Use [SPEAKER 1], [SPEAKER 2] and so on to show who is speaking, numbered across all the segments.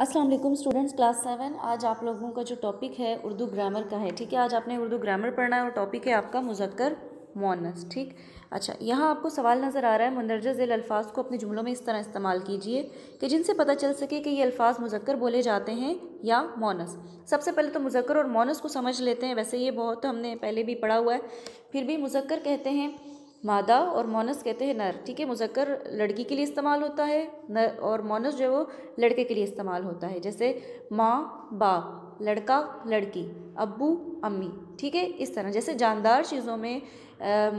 [SPEAKER 1] अस्सलाम वालेकुम students class seven आज आप लोगों का जो टॉपिक है उर्दू ग्रामर का है ठीक है आज आपने उर्दू ग्रामर पढ़ना है और टॉपिक है आपका मुजक्कर मोनस ठीक अच्छा यहाँ आपको सवाल नज़र आ रहा है मंदरजा झेल अल्फाज को अपने जुमलों में इस तरह इस्तेमाल कीजिए कि जिनसे पता चल सके कि ये अल्फाज मुजक्कर बोले जाते हैं या मोनस सबसे पहले तो मुजक्कर और मोनस को समझ लेते हैं वैसे ये बहुत हमने पहले भी पढ़ा हुआ है फिर भी मुजक्कर कहते हैं मादा और मोनस कहते हैं नर ठीक है मुजक्कर लड़की के लिए इस्तेमाल होता है नर और मोनस जो है वो लड़के के लिए इस्तेमाल होता है जैसे माँ बाप लड़का लड़की अब्बू अम्मी ठीक है इस तरह जैसे जानदार चीज़ों में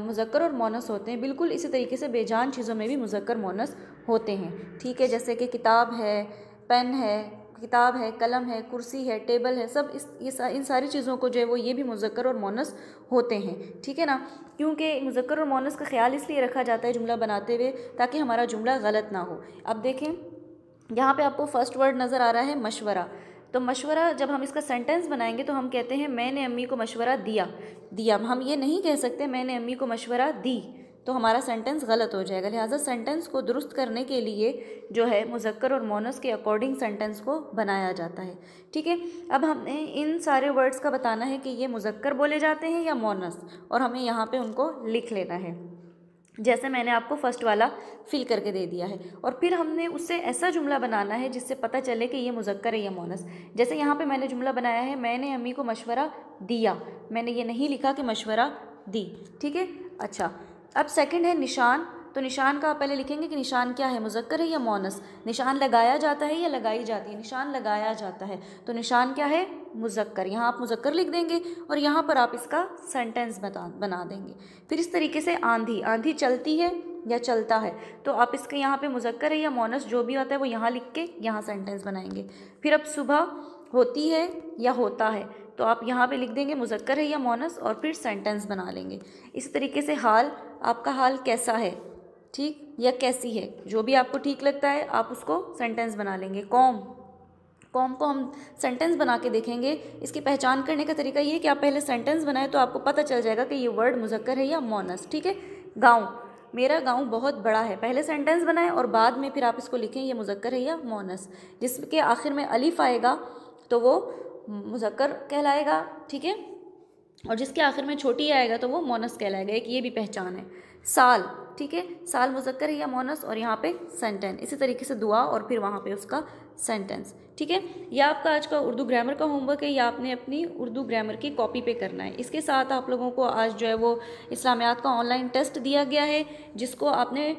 [SPEAKER 1] मुजक्कर और मोनस होते हैं बिल्कुल इसी तरीके से बेजान चीज़ों में भी मुजक्कर मोनस होते हैं ठीक है जैसे कि किताब है पेन है किताब है कलम है कुर्सी है टेबल है सब इस ये सा, इन सारी चीज़ों को जो है वो ये भी मुजक्र और मोनस होते हैं ठीक है ना क्योंकि मुजक्र और मोनस का ख्याल इसलिए रखा जाता है जुमला बनाते हुए ताकि हमारा जुमला गलत ना हो अब देखें यहाँ पे आपको फर्स्ट वर्ड नज़र आ रहा है मशवरा तो मशवरा जब हम इसका सेंटेंस बनाएंगे तो हम कहते हैं मैंने अम्मी को मशवरा दिया दिया हम ये नहीं कह सकते मैंने अम्मी को मशवरा दी तो हमारा सेंटेंस गलत हो जाएगा लिहाजा सेंटेंस को दुरुस्त करने के लिए जो है मुजक्कर और मोनस के अकॉर्डिंग सेंटेंस को बनाया जाता है ठीक है अब हमें इन सारे वर्ड्स का बताना है कि ये मुजक्कर बोले जाते हैं या मोनस और हमें यहाँ पे उनको लिख लेना है जैसे मैंने आपको फ़र्स्ट वाला फिल करके दे दिया है और फिर हमने उससे ऐसा जुमला बनाना है जिससे पता चले कि ये मुजक्कर है या मोनस जैसे यहाँ पे मैंने जुमला बनाया है मैंने अम्मी को मशवरा दिया मैंने ये नहीं लिखा कि मशवरा दी ठीक है अच्छा अब सेकंड है निशान तो निशान का आप पहले लिखेंगे कि निशान क्या है मुजक्कर है या मोनस निशान लगाया जाता है या लगाई जाती है निशान लगाया जाता है तो निशान क्या है मुजक्कर यहाँ आप मुजक्कर लिख देंगे और यहाँ पर आप इसका सेंटेंस बता बना देंगे फिर इस तरीके से आंधी आंधी चलती है या चलता है तो आप इसके यहाँ पर मुजक्कर है या मोनस जो भी आता है वो यहाँ लिख के यहाँ सेंटेंस बनाएंगे फिर अब सुबह होती है या होता है तो आप यहाँ पे लिख देंगे मुजक्कर है या मोनस और फिर सेंटेंस बना लेंगे इसी तरीके से हाल आपका हाल कैसा है ठीक या कैसी है जो भी आपको ठीक लगता है आप उसको सेंटेंस बना लेंगे कॉम कॉम को हम सेंटेंस बना के देखेंगे इसकी पहचान करने का तरीका ये कि आप पहले सेंटेंस बनाएं तो आपको पता चल जाएगा कि ये वर्ड मुजक्कर है या मोनस ठीक है गाँव मेरा गांव बहुत बड़ा है पहले सेंटेंस बनाएं और बाद में फिर आप इसको लिखें ये मुजक्कर है या मोनस जिसके आखिर में अलिफ आएगा तो वो मुजक्कर कहलाएगा ठीक है और जिसके आखिर में छोटी आएगा तो वो मोनस कहलाएगा एक ये भी पहचान है साल ठीक है साल मुजक्कर या मोनस और यहाँ पे सेंटेंस इसी तरीके से दुआ और फिर वहाँ पे उसका सेंटेंस ठीक है यह आपका आज का उर्दू ग्रामर का होमवर्क है या आपने अपनी उर्दू ग्रामर की कॉपी पे करना है इसके साथ आप लोगों को आज जो है वो इस्लामियात का ऑनलाइन टेस्ट दिया गया है जिसको आपने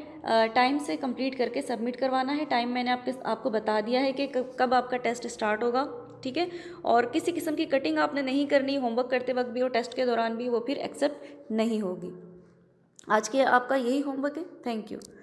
[SPEAKER 1] टाइम से कंप्लीट करके सबमिट करवाना है टाइम मैंने आपके आपको बता दिया है कि कब आपका टेस्ट स्टार्ट होगा ठीक है और किसी किस्म की कटिंग आपने नहीं करनी होमवर्क करते वक्त भी और टेस्ट के दौरान भी वो फिर एक्सेप्ट नहीं होगी आज के आपका यही होमवर्क है थैंक यू